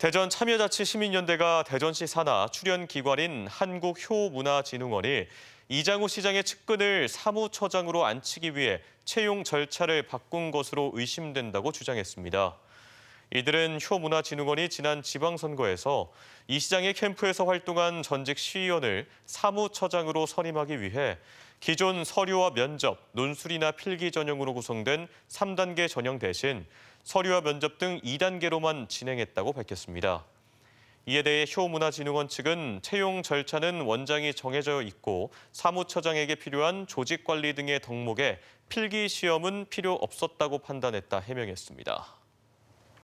대전 참여자치 시민연대가 대전시 산하 출연 기관인 한국효문화진흥원이 이장우 시장의 측근을 사무처장으로 앉히기 위해 채용 절차를 바꾼 것으로 의심된다고 주장했습니다. 이들은 효문화진흥원이 지난 지방선거에서 이 시장의 캠프에서 활동한 전직 시의원을 사무처장으로 선임하기 위해 기존 서류와 면접, 논술이나 필기 전형으로 구성된 3단계 전형 대신 서류와 면접 등 2단계로만 진행했다고 밝혔습니다. 이에 대해 효문화진흥원 측은 채용 절차는 원장이 정해져 있고 사무처장에게 필요한 조직관리 등의 덕목에 필기시험은 필요 없었다고 판단했다 해명했습니다.